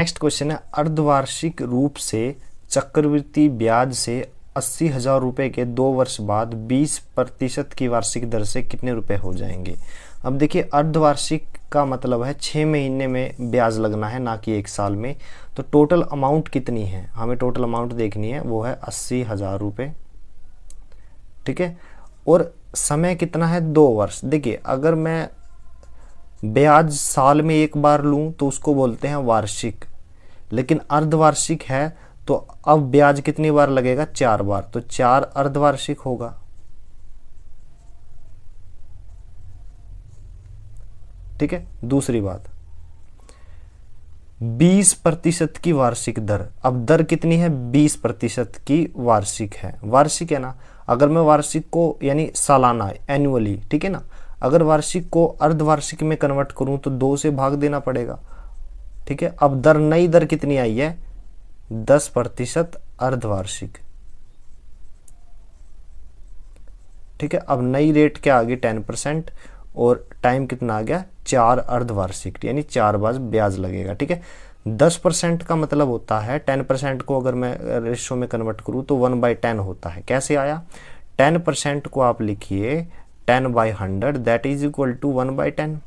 next question है अर्धवार्षिक रूप से चक्रवृत्ति ब्याज से अस्सी हजार रुपये के दो वर्ष बाद बीस प्रतिशत की वार्षिक दर से कितने रुपए हो जाएंगे अब देखिए अर्धवार्षिक का मतलब है छः महीने में ब्याज लगना है ना कि एक साल में तो टोटल अमाउंट कितनी है हमें टोटल अमाउंट देखनी है वो है अस्सी हज़ार रुपये ठीक है और समय कितना है दो वर्ष देखिए अगर मैं ब्याज साल में एक बार लूँ तो उसको बोलते हैं वार्षिक लेकिन अर्धवार्षिक है तो अब ब्याज कितनी बार लगेगा चार बार तो चार अर्धवार्षिक होगा ठीक है दूसरी बात 20 प्रतिशत की वार्षिक दर अब दर कितनी है 20 प्रतिशत की वार्षिक है वार्षिक है ना अगर मैं वार्षिक को यानी सालाना एनुअली ठीक है ना अगर वार्षिक को अर्धवार्षिक में कन्वर्ट करूं तो दो से भाग देना पड़ेगा ठीक है अब दर नई दर कितनी आई है दस प्रतिशत अर्धवार्षिक ठीक है अब नई रेट क्या आ गई टेन परसेंट और टाइम कितना आ गया चार अर्धवार्षिक यानी चार बार ब्याज लगेगा ठीक है दस परसेंट का मतलब होता है टेन परसेंट को अगर मैं रेशो में कन्वर्ट करूं तो वन बाई टेन होता है कैसे आया टेन परसेंट को आप लिखिए ten by hundred that is equal to one by ten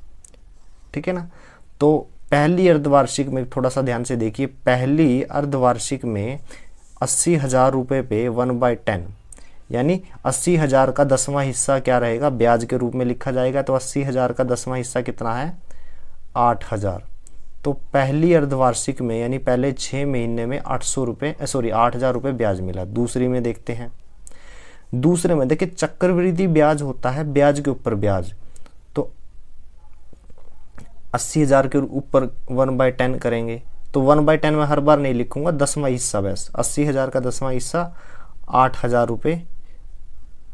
ठीक है ना तो पहली अर्धवार्षिक में थोड़ा सा ध्यान से देखिए पहली अर्धवार्षिक में अस्सी हज़ार रुपये पे वन बाई टेन यानी अस्सी हज़ार का दसवां हिस्सा क्या रहेगा ब्याज के रूप में लिखा जाएगा तो अस्सी हज़ार का दसवां हिस्सा कितना है आठ हज़ार तो पहली अर्धवार्षिक में यानी पहले छः महीने में आठ सौ रुपये सॉरी आठ हज़ार रुपये ब्याज मिला दूसरी में देखते हैं दूसरे में देखिए चक्रवृद्धि ब्याज होता है ब्याज के ऊपर ब्याज तो अस्सी हजार के ऊपर वन बाय टेन करेंगे तो वन बाई टेन में हर बार नहीं लिखूंगा दसवां हिस्सा बस अस्सी हजार का दसवां हिस्सा आठ हजार रुपये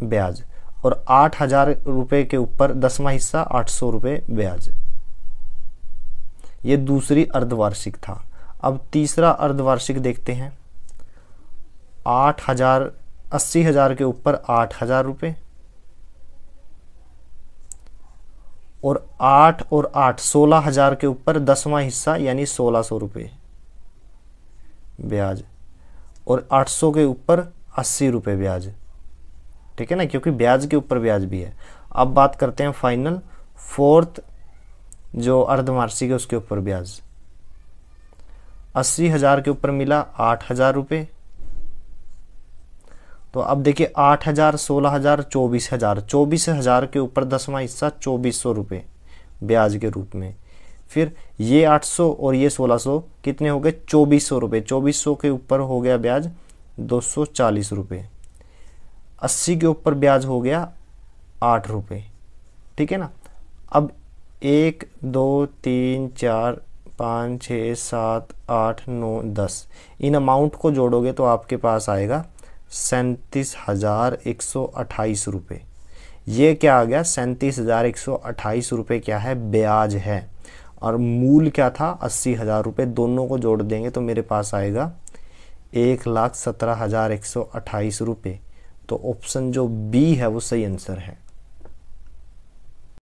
ब्याज और आठ हजार रुपये के ऊपर दसवां हिस्सा आठ सौ रुपये ब्याज ये दूसरी अर्धवार्षिक था अब तीसरा अर्धवार्षिक देखते हैं आठ हजार अस्सी हज़ार के ऊपर आठ हज़ार रुपये और आठ और आठ सोलह हज़ार के ऊपर दसवां हिस्सा यानी सोलह सौ रुपये ब्याज और आठ सौ के ऊपर अस्सी रुपये ब्याज ठीक है ना क्योंकि ब्याज के ऊपर ब्याज भी है अब बात करते हैं फाइनल फोर्थ जो अर्धवार्षिक है उसके ऊपर ब्याज अस्सी हज़ार के ऊपर मिला आठ हज़ार रुपये तो अब देखिए आठ हज़ार सोलह हज़ार चौबीस हज़ार चौबीस हज़ार के ऊपर दसवां हिस्सा चौबीस सौ रुपये ब्याज के रूप में फिर ये आठ सौ और ये सोलह सौ कितने हो गए चौबीस सौ रुपये चौबीस सौ के ऊपर हो गया ब्याज दो सौ चालीस रुपये अस्सी के ऊपर ब्याज हो गया आठ रुपये ठीक है ना अब एक दो तीन चार पाँच छः सात आठ नौ दस इन अमाउंट को जोड़ोगे तो आपके पास आएगा सैंतीस हज़ार एक सौ अट्ठाईस रुपये ये क्या आ गया सैंतीस हज़ार एक सौ अट्ठाईस रुपये क्या है ब्याज है और मूल क्या था अस्सी हज़ार रुपये दोनों को जोड़ देंगे तो मेरे पास आएगा एक लाख सत्रह हज़ार एक सौ अट्ठाईस रुपये तो ऑप्शन जो बी है वो सही आंसर है